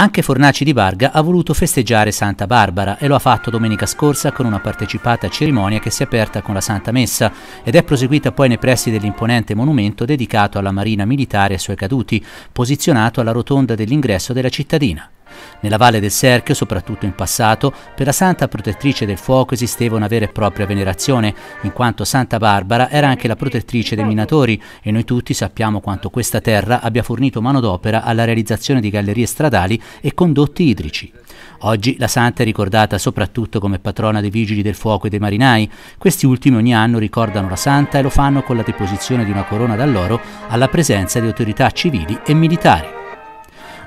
Anche Fornaci di Varga ha voluto festeggiare Santa Barbara e lo ha fatto domenica scorsa con una partecipata cerimonia che si è aperta con la Santa Messa ed è proseguita poi nei pressi dell'imponente monumento dedicato alla Marina Militare e ai suoi caduti, posizionato alla rotonda dell'ingresso della cittadina. Nella valle del Serchio, soprattutto in passato, per la santa protettrice del fuoco esisteva una vera e propria venerazione, in quanto Santa Barbara era anche la protettrice dei minatori e noi tutti sappiamo quanto questa terra abbia fornito manodopera alla realizzazione di gallerie stradali e condotti idrici. Oggi la santa è ricordata soprattutto come patrona dei vigili del fuoco e dei marinai. Questi ultimi ogni anno ricordano la santa e lo fanno con la deposizione di una corona d'alloro alla presenza di autorità civili e militari.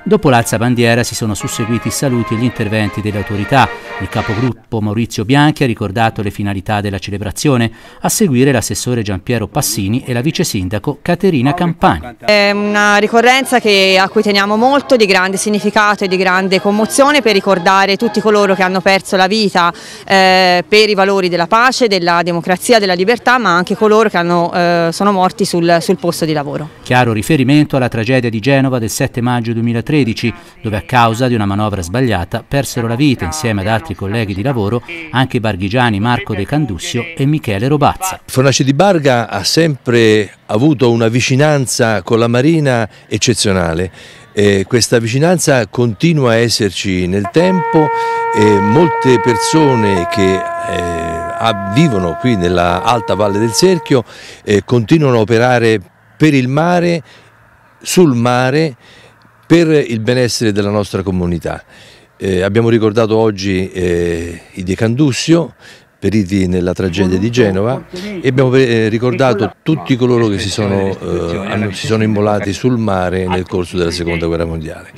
Dopo l'alza bandiera si sono susseguiti i saluti e gli interventi delle autorità. Il capogruppo Maurizio Bianchi ha ricordato le finalità della celebrazione, a seguire l'assessore Giampiero Passini e la vice sindaco Caterina Campani. È una ricorrenza che, a cui teniamo molto, di grande significato e di grande commozione per ricordare tutti coloro che hanno perso la vita eh, per i valori della pace, della democrazia, della libertà, ma anche coloro che hanno, eh, sono morti sul, sul posto di lavoro. Chiaro riferimento alla tragedia di Genova del 7 maggio 2013 2013, dove a causa di una manovra sbagliata persero la vita insieme ad altri colleghi di lavoro anche i barghigiani Marco De Candussio e Michele Robazza. Fornace di Barga ha sempre avuto una vicinanza con la Marina eccezionale. Eh, questa vicinanza continua a esserci nel tempo e molte persone che eh, vivono qui nella alta valle del Serchio eh, continuano a operare per il mare, sul mare per il benessere della nostra comunità. Eh, abbiamo ricordato oggi eh, i De Candussio, periti nella tragedia di Genova e abbiamo eh, ricordato tutti coloro che si sono, eh, si sono immolati sul mare nel corso della seconda guerra mondiale.